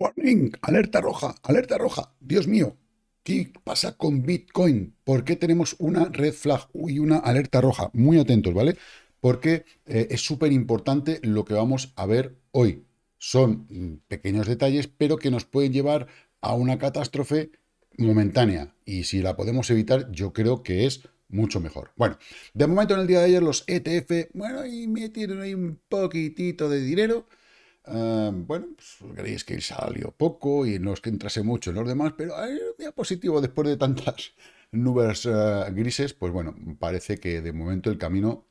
Warning, alerta roja, alerta roja. Dios mío, ¿qué pasa con Bitcoin? ¿Por qué tenemos una red flag y una alerta roja? Muy atentos, ¿vale? Porque eh, es súper importante lo que vamos a ver hoy. Son mm, pequeños detalles, pero que nos pueden llevar a una catástrofe momentánea. Y si la podemos evitar, yo creo que es mucho mejor. Bueno, de momento en el día de ayer los ETF, bueno, y metieron ahí un poquitito de dinero Ah, bueno, pues creéis que salió poco y no es que entrase mucho en los demás, pero el día positivo después de tantas nubes eh, grises, pues bueno, parece que de momento el camino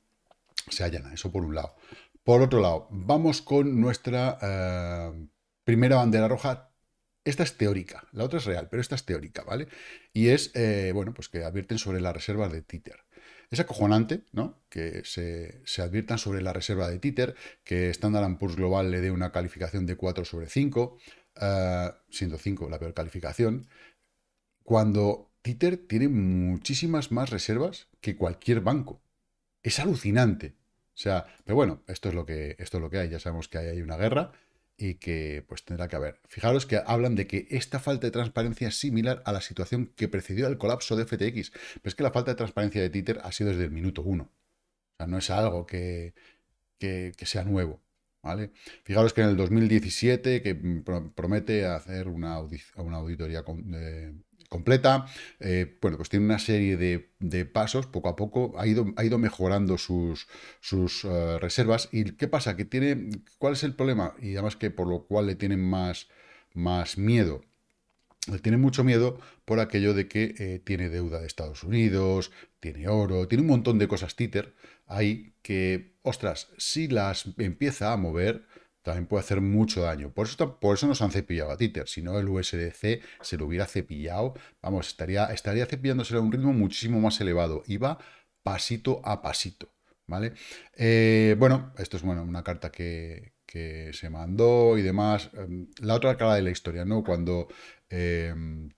se allana, eso por un lado. Por otro lado, vamos con nuestra eh, primera bandera roja. Esta es teórica, la otra es real, pero esta es teórica, ¿vale? Y es, eh, bueno, pues que advierten sobre las reservas de Twitter. Es acojonante ¿no? que se, adviertan sobre la reserva de títer, que Standard Poor's Global le dé una calificación de 4 sobre 5, eh, siendo 5 la peor calificación, cuando Títer tiene muchísimas más reservas que cualquier banco. Es alucinante. O sea, pero bueno, esto es lo que, esto lo que hay. Ya sabemos que hay, hay una guerra y que pues tendrá que haber. Fijaros que hablan de que esta falta de transparencia es similar a la situación que precedió al colapso de FTX, pero es que la falta de transparencia de Twitter ha sido desde el minuto uno. O sea, no es algo que, sea nuevo. ¿Vale? Fijaros que en el 2017, que mm, promete hacer una, una auditoría con, completa. Eh, bueno, pues tiene una serie de, pasos, poco a poco ha ido, ha ido mejorando sus, sus eh, reservas. ¿Y qué pasa? Que tiene, ¿Cuál es el problema? Y además que por lo cual le tienen más, más miedo. Le tiene mucho miedo por aquello de que eh, tiene deuda de Estados Unidos, tiene oro, tiene un montón de cosas títer ahí que, ostras, si las empieza a mover, también puede hacer mucho daño. Por eso, por eso nos han cepillado a Titer. Si no, el USDC se lo hubiera cepillado. Vamos, estaría, cepillándose a un ritmo muchísimo más elevado. Iba pasito a pasito. ¿Vale? Eh, bueno, esto es bueno, una carta que, se mandó y demás. Em, la otra cara de la historia, ¿no? Cuando em,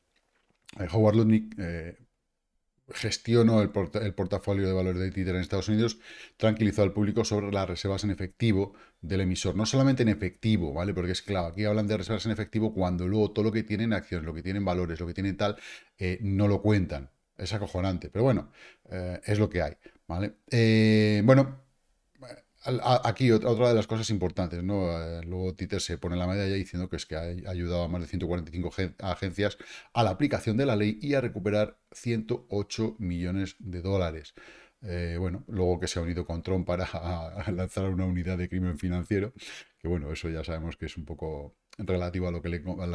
Howard Ludwig. Eh, gestionó el, portafolio de valores de Twitter en Estados Unidos, tranquilizó al público sobre las reservas en efectivo del emisor. No solamente en efectivo, ¿vale? Porque es claro, aquí hablan de reservas en efectivo cuando luego todo lo que tienen acciones, lo que tienen valores, lo que tienen tal, eh, no lo cuentan. Es acojonante, pero bueno, eh, es lo que hay, ¿vale? Eh, bueno, Aquí otra de las cosas importantes, ¿no? Eh, luego Twitter se pone la medalla diciendo que es que ha ayudado a más de 145 agencias a la aplicación de la ley y a recuperar 108 millones de dólares. Eh, bueno, luego que se ha unido con Trump para lanzar una unidad de crimen financiero, que bueno, eso ya sabemos que es un poco relativo a lo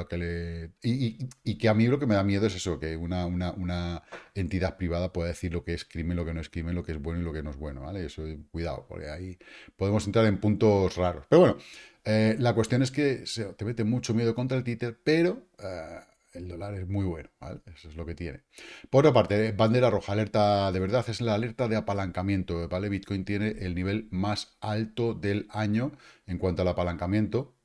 que le... y, que a mí lo que me da miedo es eso, que una, entidad privada pueda decir lo que es crimen, lo que no es crimen, lo que es bueno y lo que no es bueno, ¿vale? Eso, cuidado, porque ahí podemos entrar en puntos raros. Pero bueno, eh, la cuestión es que te mete mucho miedo contra el títer, pero... Eh, el dólar es muy bueno, ¿vale? Eso es lo que tiene. Por otra parte, bandera roja, alerta de verdad, es la alerta de apalancamiento, ¿vale? Bitcoin tiene el nivel más alto del año en cuanto al apalancamiento,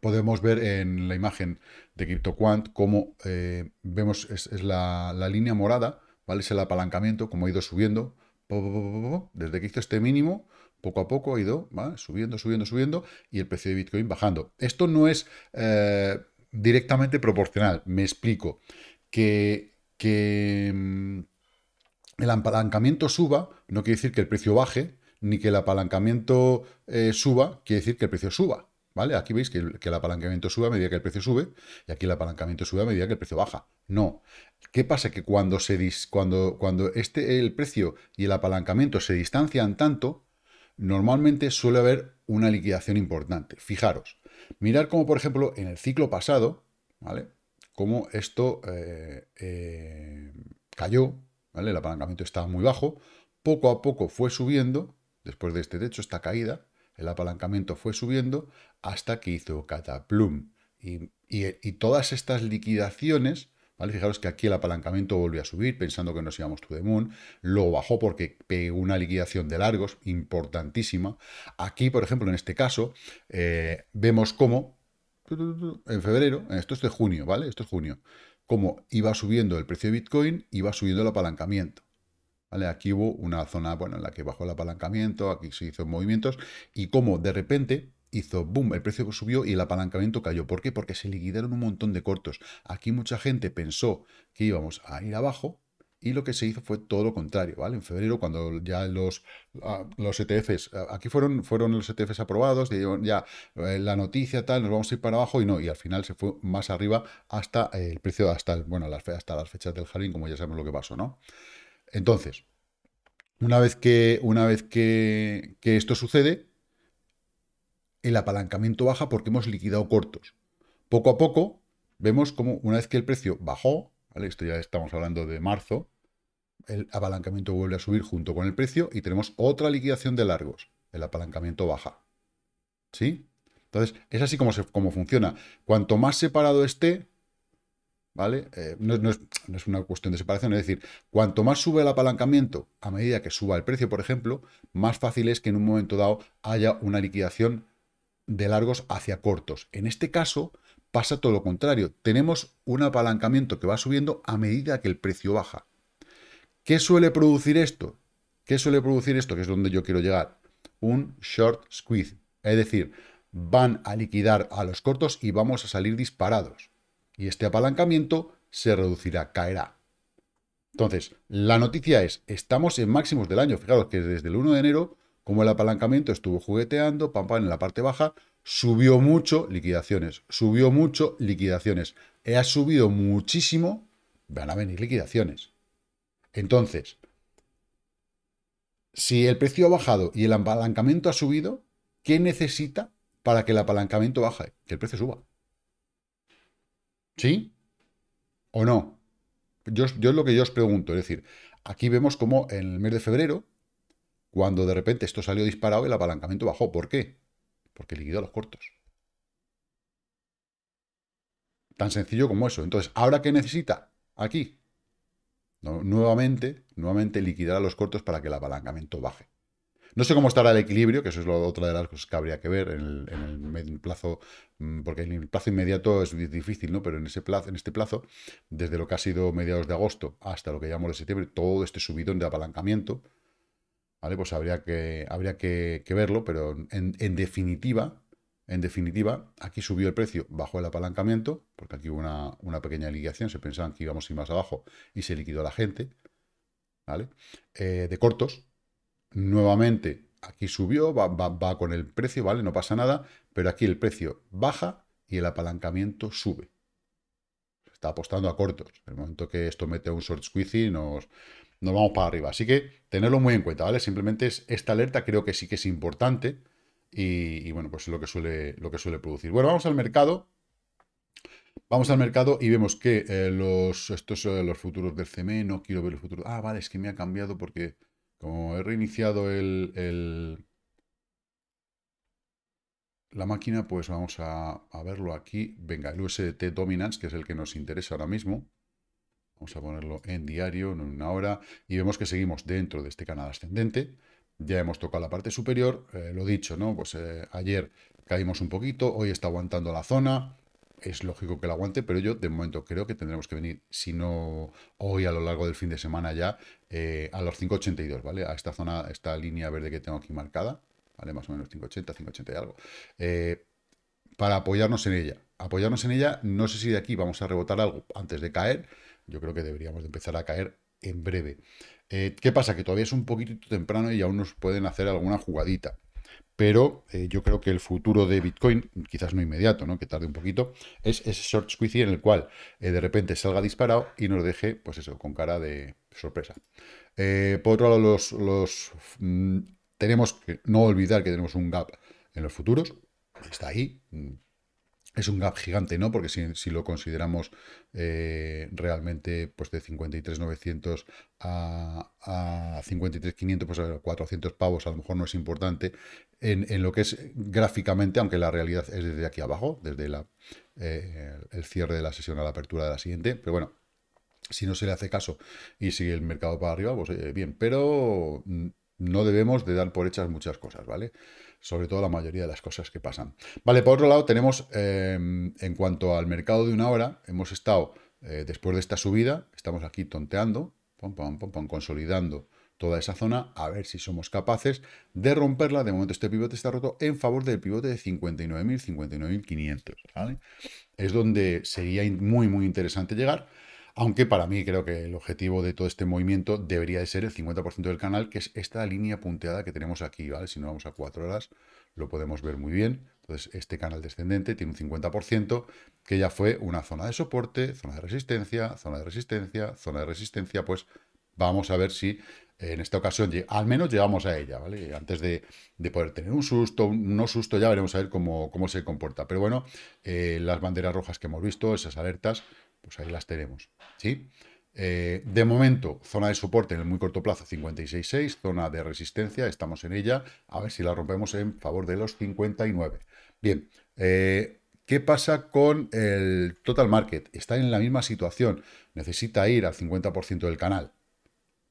podemos ver en la imagen de CryptoQuant cómo eh, vemos es, la, línea morada, ¿vale? Es el apalancamiento, cómo ha ido subiendo, desde que hizo este mínimo, poco a poco ha ido subiendo, subiendo, subiendo, y el precio de Bitcoin bajando. Esto no es eh, directamente proporcional, me explico. Que, mm, el apalancamiento suba no quiere decir que el precio baje, ni que el apalancamiento eh, suba quiere decir que el precio suba. ¿Vale? Aquí veis que, el, apalancamiento sube a medida que el precio sube y aquí el apalancamiento sube a medida que el precio baja. No. ¿Qué pasa? Que cuando, se cuando, cuando este, el precio y el apalancamiento se distancian tanto, normalmente suele haber una liquidación importante. Fijaros, mirar como por ejemplo en el ciclo pasado, ¿vale? Cómo esto eh, eh, cayó, El apalancamiento estaba muy bajo, poco a poco fue subiendo, después de este techo, esta caída, el apalancamiento fue subiendo hasta que hizo Cataplum. Y, todas estas liquidaciones ¿Vale? Fijaros que aquí el apalancamiento volvió a subir pensando que nos íbamos to the moon, luego bajó porque pegó una liquidación de largos importantísima. Aquí, por ejemplo, en este caso, eh, vemos cómo en febrero, esto es de junio, ¿vale? Esto es junio, cómo iba subiendo el precio de Bitcoin, iba subiendo el apalancamiento. Aquí hubo una zona bueno, en la que bajó el apalancamiento, aquí se hizo movimientos, y cómo de repente hizo boom, el precio subió y el apalancamiento cayó. ¿Por qué? Porque se liquidaron un montón de cortos. Aquí mucha gente pensó que íbamos a ir abajo y lo que se hizo fue todo lo contrario, ¿vale? En febrero, cuando ya los, ah, los ETFs, ah, aquí fueron, fueron los ETFs aprobados, ya eh, la noticia tal, nos vamos a ir para abajo y no, y al final se fue más arriba hasta eh, el precio, hasta, bueno, las, hasta las fechas del jardín, como ya sabemos lo que pasó, ¿no? Entonces, una vez que, una vez que, que esto sucede, el apalancamiento baja porque hemos liquidado cortos. Poco a poco vemos como una vez que el precio bajó, esto ya estamos hablando de marzo, el apalancamiento vuelve a subir junto con el precio y tenemos otra liquidación de largos, el apalancamiento baja. ¿Sí? Entonces, es así como, funciona. Cuanto más separado esté, ¿vale? Eh, no, es, no, es, una cuestión de separación, es decir, cuanto más sube el apalancamiento, a medida que suba el precio, por ejemplo, más fácil es que en un momento dado haya una liquidación de largos hacia cortos. En este caso pasa todo lo contrario. Tenemos un apalancamiento que va subiendo a medida que el precio baja. ¿Qué suele producir esto? ¿Qué suele producir esto? Que es donde yo quiero llegar. Un short squeeze. Es decir, van a liquidar a los cortos y vamos a salir disparados. Y este apalancamiento se reducirá, caerá. Entonces, la noticia es, estamos en máximos del año. Fijaros que desde el 1 de enero como el apalancamiento estuvo jugueteando, pam, pam, en la parte baja, subió mucho, liquidaciones, subió mucho, liquidaciones. E ha subido muchísimo, van a venir liquidaciones. Entonces, si el precio ha bajado y el apalancamiento ha subido, ¿qué necesita para que el apalancamiento baje? Que el precio suba. ¿Sí? ¿O no? Yo, yo es lo que yo os pregunto. Es decir, aquí vemos como en el mes de febrero cuando de repente esto salió disparado, y el apalancamiento bajó. ¿Por qué? Porque liquidó a los cortos. Tan sencillo como eso. Entonces, ¿ahora qué necesita? Aquí. nuevamente, nuevamente liquidar a los cortos para que el apalancamiento baje. No sé cómo estará el equilibrio, que eso es otra de las cosas que habría que ver en el, plazo, mm, porque en el plazo inmediato es difícil, ¿no? Pero en ese plazo, en este plazo, desde lo que ha sido mediados de agosto hasta lo que llamamos de septiembre, todo este subidón de apalancamiento, pues habría que, habría que, verlo, pero en, definitiva, en definitiva, aquí subió el precio, bajó el apalancamiento, porque aquí hubo una, pequeña liquidación, se pensaban que íbamos a ir más abajo y se liquidó la gente, ¿vale? Eh, de cortos, nuevamente, aquí subió, va, va, con el precio, ¿vale? No pasa nada, pero aquí el precio baja y el apalancamiento sube está apostando a cortos. En el momento que esto mete un short squeezy, nos, nos vamos para arriba. Así que tenerlo muy en cuenta, ¿vale? Simplemente es esta alerta, creo que sí que es importante. Y, bueno, pues es lo que, suele, lo que suele producir. Bueno, vamos al mercado. Vamos al mercado y vemos que eh, los, estos son los futuros del CME, no quiero ver los futuros. Ah, vale, es que me ha cambiado porque como he reiniciado el, la máquina, pues vamos a, a, verlo aquí. Venga, el USDT Dominance, que es el que nos interesa ahora mismo. Vamos a ponerlo en diario, en una hora, y vemos que seguimos dentro de este canal ascendente. Ya hemos tocado la parte superior, eh, lo dicho, ¿no? Pues eh, ayer caímos un poquito, hoy está aguantando la zona, es lógico que la aguante, pero yo de momento creo que tendremos que venir, si no hoy a lo largo del fin de semana ya, eh, a los 5.82, ¿vale? A esta zona, esta línea verde que tengo aquí marcada, ¿vale? Más o menos 5.80, 5.80 y algo. para apoyarnos en ella. Apoyarnos en ella, no sé si de aquí vamos a rebotar algo antes de caer, yo creo que deberíamos de empezar a caer en breve. Eh, ¿Qué pasa? Que todavía es un poquito temprano y aún nos pueden hacer alguna jugadita. Pero eh, yo creo que el futuro de Bitcoin, quizás no inmediato, ¿no? que tarde un poquito, es ese short squeezy en el cual eh, de repente salga disparado y nos deje, pues eso, con cara de sorpresa. por otro lado, los, mm, tenemos que no olvidar que tenemos un gap en los futuros, está ahí, mm, es un gap gigante, ¿no? Porque si, lo consideramos eh, realmente pues de 53.900 a, a 53.500, pues a 400 pavos a lo mejor no es importante en, lo que es gráficamente, aunque la realidad es desde aquí abajo, desde la, eh, el cierre de la sesión a la apertura de la siguiente, pero bueno, si no se le hace caso y sigue el mercado para arriba, pues eh, bien, pero mm, no debemos de dar por hechas muchas cosas, ¿vale? vale sobre todo la mayoría de las cosas que pasan. Vale, por otro lado tenemos, em, en cuanto al mercado de una hora, hemos estado, eh, después de esta subida, estamos aquí tonteando, consolidando toda esa zona, a ver si somos capaces de romperla. De momento este pivote está roto en favor del pivote de 59.000, 59.500, ¿vale? Es donde sería muy, muy interesante llegar. Aunque para mí creo que el objetivo de todo este movimiento debería de ser el 50% del canal, que es esta línea punteada que tenemos aquí, ¿vale? Si no vamos a 4 horas, lo podemos ver muy bien. Entonces, este canal descendente tiene un 50%, que ya fue una zona de soporte, zona de resistencia, zona de resistencia, zona de resistencia, pues vamos a ver si en esta ocasión al menos llegamos a ella, ¿vale? Antes de, poder tener un susto, un no susto, ya veremos a ver cómo, cómo se comporta. Pero bueno, eh, las banderas rojas que hemos visto, esas alertas, pues ahí las tenemos. ¿sí? Eh, de momento, zona de soporte en el muy corto plazo 56.6, zona de resistencia, estamos en ella, a ver si la rompemos en favor de los 59. Bien, eh, ¿qué pasa con el total market? Está en la misma situación, necesita ir al 50% del canal,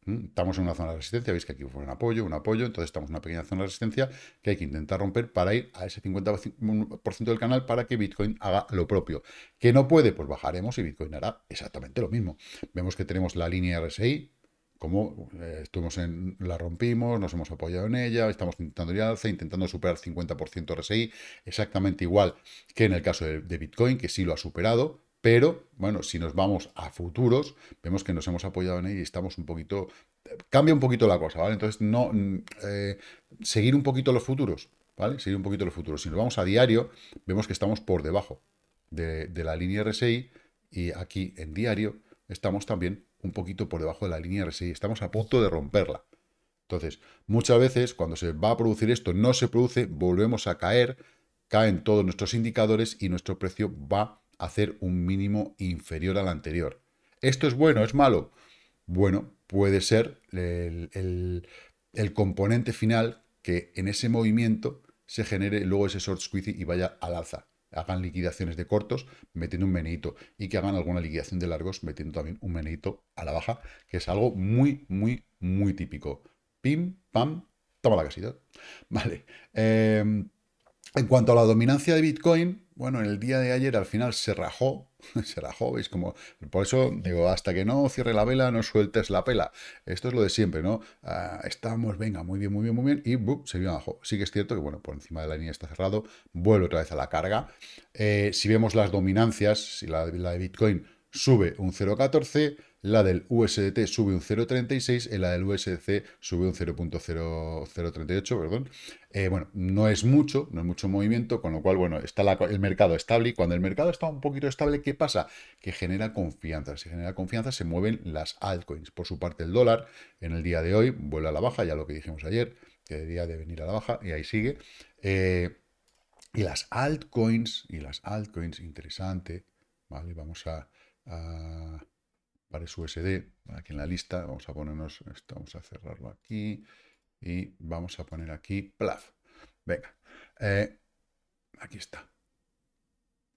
Mm, estamos en una zona de resistencia, veis que aquí fue un apoyo, un apoyo, entonces estamos en una pequeña zona de resistencia que hay que intentar romper para ir a ese 50% del canal para que Bitcoin haga lo propio. ¿Que no puede? Pues bajaremos y Bitcoin hará exactamente lo mismo. Vemos que tenemos la línea RSI, como eh, la rompimos, nos hemos apoyado en ella, estamos intentando ir alza, intentando superar 50% RSI, exactamente igual que en el caso de Bitcoin, que sí lo ha superado, pero, bueno, si nos vamos a futuros, vemos que nos hemos apoyado en ella y estamos un poquito... Cambia un poquito la cosa, ¿vale? Entonces, no mm, eh, seguir un poquito los futuros, ¿vale? Seguir un poquito los futuros. Si nos vamos a diario, vemos que estamos por debajo de, de la línea RSI y aquí en diario estamos también un poquito por debajo de la línea RSI. Estamos a punto de romperla. Entonces, muchas veces cuando se va a producir esto, no se produce, volvemos a caer, caen todos nuestros indicadores y nuestro precio va hacer un mínimo inferior al anterior. ¿Esto es bueno? ¿Es malo? Bueno, puede ser el, componente final que en ese movimiento se genere luego ese short squeeze y vaya al alza. Hagan liquidaciones de cortos metiendo un meneito y que hagan alguna liquidación de largos metiendo también un meneito a la baja, que es algo muy, muy, muy típico. Pim, pam, toma la casita. Vale. Em, en cuanto a la dominancia de Bitcoin, bueno, en el día de ayer al final se rajó, se rajó, veis como, por eso digo, hasta que no cierre la vela, no sueltes la pela. Esto es lo de siempre, ¿no? Ah, estamos, venga, muy bien, muy bien, muy bien, y se vio abajo. Sí que es cierto que, bueno, por encima de la línea está cerrado, vuelve otra vez a la carga. Eh, si vemos las dominancias, si la, la de Bitcoin sube un 0,14, la del USDT sube un 0,36 y eh, la del USDC sube un 0.038, perdón. Eh, bueno, no es mucho, no es mucho movimiento, con lo cual, bueno, está el mercado estable y cuando el mercado está un poquito estable, ¿qué pasa? Que genera confianza. Si genera confianza, se mueven las altcoins. Por su parte, el dólar en el día de hoy vuelve a la baja, ya lo que dijimos ayer, que debería de venir a la baja y ahí sigue. Eh, y las altcoins, y las altcoins, interesante, ¿vale? Vamos a para su aquí en la lista, vamos a ponernos, esto vamos a cerrarlo aquí y vamos a poner aquí plaf. Venga, eh, aquí está.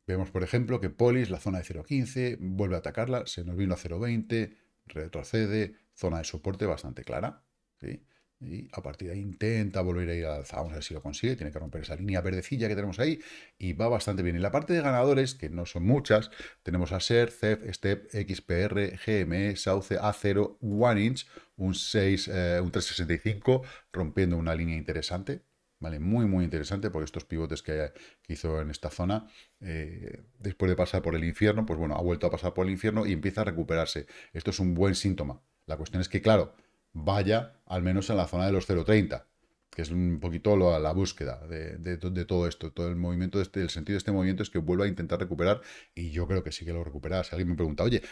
Vemos, por ejemplo, que Polis, la zona de 0.15, vuelve a atacarla, se nos vino a 0.20, retrocede, zona de soporte bastante clara. ¿sí? Y a partir de ahí intenta volver a ir al alza. Vamos a ver si lo consigue. Tiene que romper esa línea verdecilla que tenemos ahí y va bastante bien. En la parte de ganadores, que no son muchas, tenemos a SER, CEF, STEP, XPR, GME, Sauce, A0, One Inch, un, 6, eh, un 365, rompiendo una línea interesante. ¿Vale? Muy, muy interesante, porque estos pivotes que, hizo en esta zona, eh, después de pasar por el infierno, pues bueno, ha vuelto a pasar por el infierno y empieza a recuperarse. Esto es un buen síntoma. La cuestión es que, claro, vaya al menos en la zona de los 0.30, que es un poquito lo, la búsqueda de, todo esto, todo el movimiento, este, el sentido de este movimiento es que vuelva a intentar recuperar, y yo creo que sí que lo recuperará. Si alguien me pregunta, oye,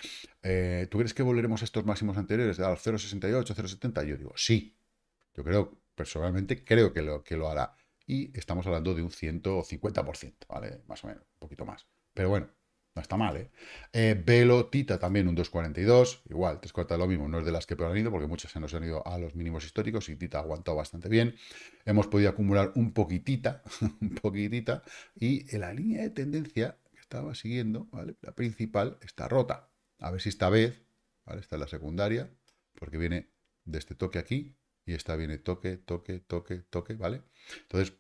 eh, ¿tú crees que volveremos a estos máximos anteriores, al 0.68, 0.70? Yo digo, sí, yo creo, personalmente creo que lo, que lo hará. Y estamos hablando de un 150%, ¿vale? Más o menos, un poquito más. Pero bueno, no está mal, ¿eh? ¿eh? Velo, Tita también un 2.42, igual, tres cuartas lo mismo, no es de las que peor han ido, porque muchas se nos han ido a los mínimos históricos y Tita ha aguantado bastante bien. Hemos podido acumular un poquitita, un poquitita, y la línea de tendencia que estaba siguiendo, ¿vale? La principal está rota. A ver si esta vez, ¿vale? Esta es la secundaria, porque viene de este toque aquí, y esta viene toque, toque, toque, toque, ¿vale? Entonces,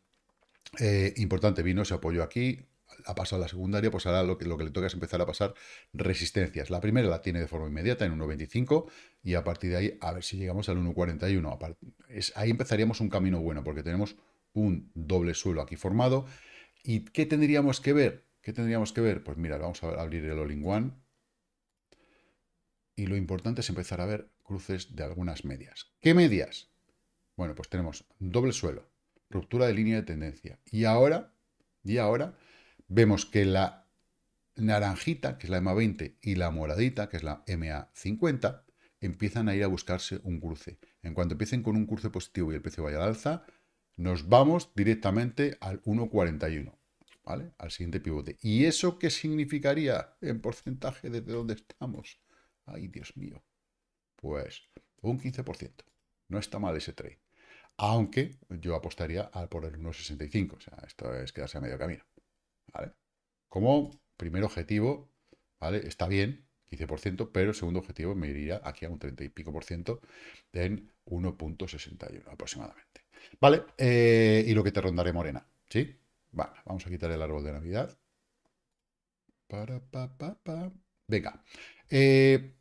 eh, importante, vino ese apoyo aquí, ha pasado la secundaria, pues ahora lo que, lo que le toca es empezar a pasar resistencias. La primera la tiene de forma inmediata en 1.25 y a partir de ahí a ver si llegamos al 1.41. Ahí empezaríamos un camino bueno porque tenemos un doble suelo aquí formado. ¿Y qué tendríamos que ver? ¿Qué tendríamos que ver? Pues mira, vamos a abrir el all -in One. Y lo importante es empezar a ver cruces de algunas medias. ¿Qué medias? Bueno, pues tenemos doble suelo, ruptura de línea de tendencia. Y ahora, y ahora vemos que la naranjita, que es la MA20, y la moradita, que es la MA50, empiezan a ir a buscarse un cruce. En cuanto empiecen con un cruce positivo y el precio vaya al alza, nos vamos directamente al 1,41, ¿vale? Al siguiente pivote. ¿Y eso qué significaría en porcentaje desde donde estamos? Ay, Dios mío. Pues un 15%. No está mal ese trade. Aunque yo apostaría al por el 1,65. O sea, esto es quedarse a medio camino. ¿vale? Como primer objetivo, ¿vale? Está bien, 15%, pero el segundo objetivo me iría aquí a un 30 y pico por ciento en 1.61 aproximadamente. ¿Vale? Eh, y lo que te rondaré morena, ¿sí? vamos a quitar el árbol de Navidad. Para, pa, pa, pa. Venga. Eh,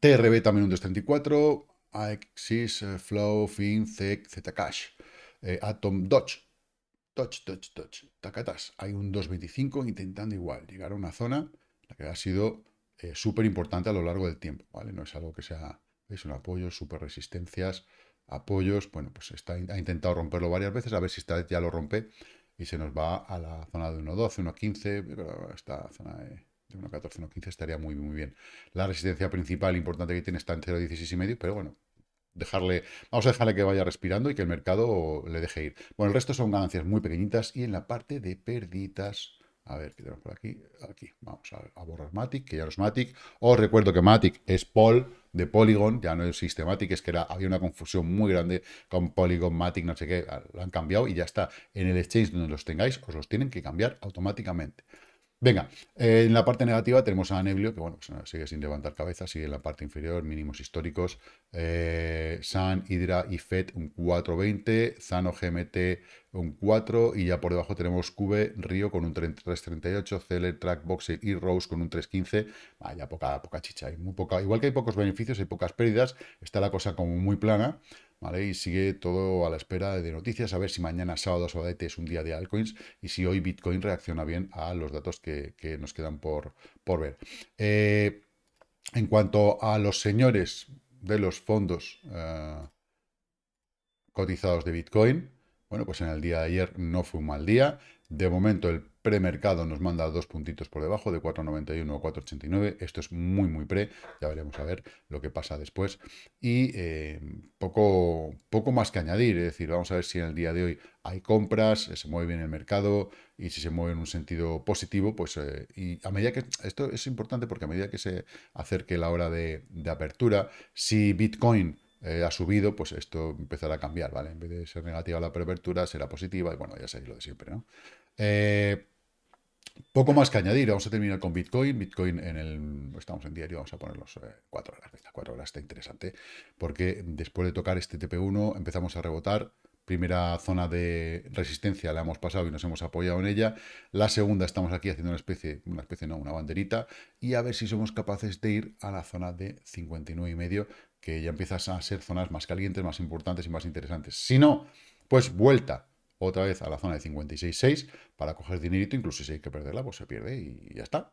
TRB también un 234. Axis, Flow, Fin, ZCash. Eh, Atom Dodge touch, touch, touch, tacatas. Hay un 2.25 intentando igual llegar a una zona la que ha sido eh, súper importante a lo largo del tiempo, ¿vale? No es algo que sea, es un apoyo, súper resistencias, apoyos, bueno, pues está, ha intentado romperlo varias veces, a ver si esta ya lo rompe y se nos va a la zona de 1.12, 1.15, pero esta zona de, de 1.14, 1.15 estaría muy, muy bien. La resistencia principal importante que tiene está en 0.16 y medio, pero bueno, dejarle, vamos a dejarle que vaya respirando y que el mercado le deje ir. Bueno, el resto son ganancias muy pequeñitas y en la parte de pérdidas, a ver, ¿qué por aquí? Aquí, vamos a, borrar Matic, que ya no es Matic. Os recuerdo que Matic es Paul de Polygon, ya no es Systematic, es que era, había una confusión muy grande con Polygon, Matic, no sé qué, lo han cambiado y ya está. En el exchange donde los tengáis, os los tienen que cambiar automáticamente. Venga, eh, en la parte negativa tenemos a Neblio, que bueno, sigue sin levantar cabeza, sigue en la parte inferior, mínimos históricos. Eh, San, Hydra y FED un 4.20, Zano GMT un 4 y ya por debajo tenemos Cube, Río con un 3.38, Celer Track, Boxer y Rose con un 3.15. Vaya, poca, poca chicha, muy poca. Igual que hay pocos beneficios, hay pocas pérdidas, está la cosa como muy plana. Y sigue todo a la espera de noticias, a ver si mañana sábado o sábado es un día de altcoins y si hoy Bitcoin reacciona bien a los datos que, nos quedan por, por ver. Eh, en cuanto a los señores de los fondos eh, cotizados de Bitcoin, bueno, pues en el día de ayer no fue un mal día. De momento el premercado nos manda dos puntitos por debajo de 4,91 a 4,89. Esto es muy, muy pre. Ya veremos a ver lo que pasa después. Y eh, poco, poco más que añadir. Es decir, vamos a ver si en el día de hoy hay compras, eh, se mueve bien el mercado y si se mueve en un sentido positivo, pues eh, y a medida que esto es importante porque a medida que se acerque la hora de apertura, si Bitcoin eh, ha subido, pues esto empezará a cambiar, ¿vale? En vez de ser negativa la preapertura, será positiva y bueno, ya sabéis lo de siempre, ¿no? Eh, poco más que añadir, vamos a terminar con Bitcoin. Bitcoin en el. Estamos en diario, vamos a poner los 4 eh, horas. Cuatro horas está interesante. Porque después de tocar este TP1 empezamos a rebotar. Primera zona de resistencia la hemos pasado y nos hemos apoyado en ella. La segunda estamos aquí haciendo una especie, una especie no, una banderita. Y a ver si somos capaces de ir a la zona de 59 y medio que ya empiezas a ser zonas más calientes, más importantes y más interesantes. Si no, pues vuelta otra vez a la zona de 56.6 para coger dinerito, incluso si hay que perderla, pues se pierde y ya está.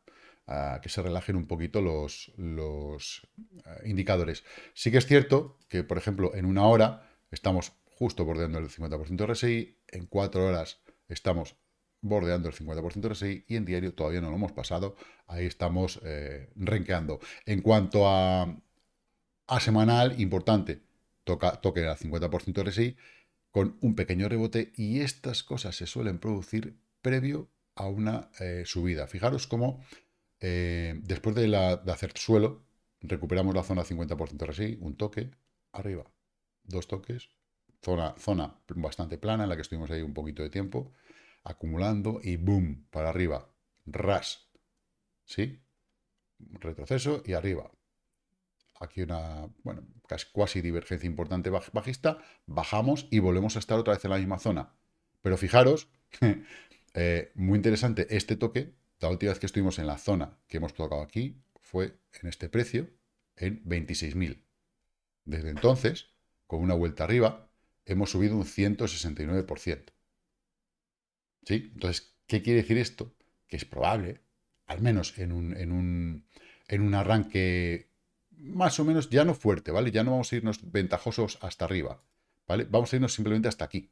que se relajen un poquito los, eh, indicadores. Sí que es cierto que, por ejemplo, en una hora estamos justo bordeando el 50% RSI, en cuatro horas estamos bordeando el 50% RSI y en diario todavía no lo hemos pasado, ahí estamos eh, renqueando. En cuanto a a semanal importante. Toca, toque al 50% de RSI con un pequeño rebote y estas cosas se suelen producir previo a una eh, subida. Fijaros cómo eh, después de, la, hacer suelo recuperamos la zona 50% RSI, un toque arriba, dos toques, zona, zona bastante plana en la que estuvimos ahí un poquito de tiempo, acumulando y boom, para arriba, ras, ¿sí? Retroceso y arriba, aquí una, bueno, casi divergencia importante bajista, bajamos y volvemos a estar otra vez en la misma zona. Pero fijaros, eh, muy interesante este toque, la última vez que estuvimos en la zona que hemos tocado aquí fue en este precio, en 26.000. Desde entonces, con una vuelta arriba, hemos subido un 169%. ¿Sí? Entonces, ¿qué quiere decir esto? Que es probable, al menos en un, en un, en un arranque más o menos, ya no fuerte, ¿vale? Ya no vamos a irnos ventajosos hasta arriba, ¿vale? Vamos a irnos simplemente hasta aquí,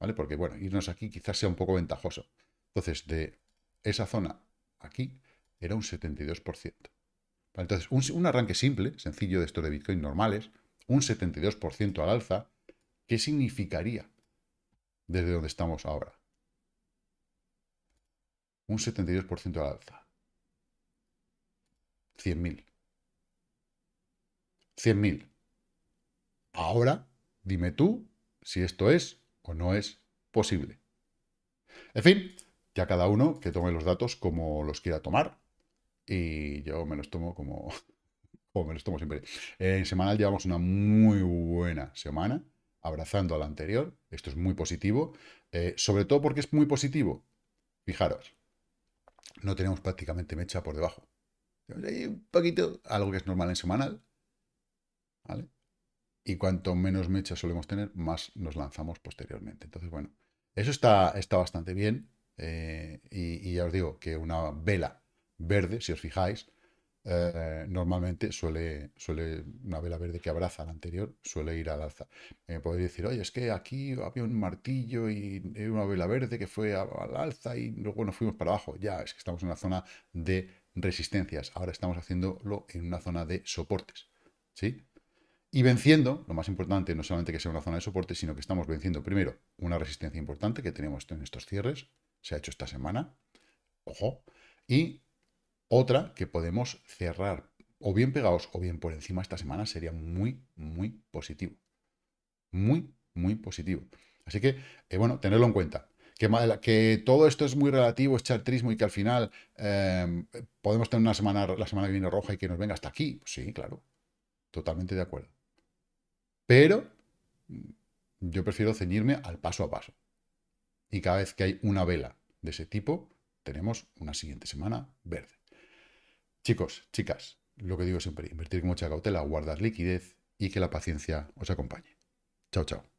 ¿vale? Porque, bueno, irnos aquí quizás sea un poco ventajoso. Entonces, de esa zona aquí era un 72%. ¿vale? Entonces, un, un, arranque simple, sencillo de estos de Bitcoin normales, un 72% al alza, ¿qué significaría desde donde estamos ahora? Un 72% al alza. 100.000. 100.000. Ahora, dime tú si esto es o no es posible. En fin, ya cada uno que tome los datos como los quiera tomar. Y yo me los tomo como, o me los tomo siempre. En semanal llevamos una muy buena semana, abrazando a la anterior. Esto es muy positivo, eh, sobre todo porque es muy positivo. Fijaros, no tenemos prácticamente mecha por debajo. Hay un poquito, algo que es normal en semanal, ¿vale? Y cuanto menos mechas solemos tener, más nos lanzamos posteriormente. Entonces, bueno, eso está, está bastante bien. Eh, y, ya os digo que una vela verde, si os fijáis, eh, normalmente suele, suele, una vela verde que abraza la anterior, suele ir al alza. Eh, podéis decir, oye, es que aquí había un martillo y una vela verde que fue al alza y luego nos fuimos para abajo. Ya, es que estamos en una zona de resistencias. Ahora estamos haciéndolo en una zona de soportes. ¿Sí? y venciendo, lo más importante, no solamente que sea una zona de soporte, sino que estamos venciendo primero una resistencia importante que tenemos en estos cierres, se ha hecho esta semana, ojo, y otra que podemos cerrar o bien pegados o bien por encima esta semana sería muy, muy positivo. Muy, muy positivo. Así que, eh, bueno, tenerlo en cuenta. Que, que, todo esto es muy relativo, es chartrismo y que al final em, podemos tener una semana, la semana que viene roja y que nos venga hasta aquí. sí, claro. Totalmente de acuerdo. Pero yo prefiero ceñirme al paso a paso. Y cada vez que hay una vela de ese tipo, tenemos una siguiente semana verde. Chicos, chicas, lo que digo siempre, invertir con mucha cautela, guardar liquidez y que la paciencia os acompañe. Chao, chao.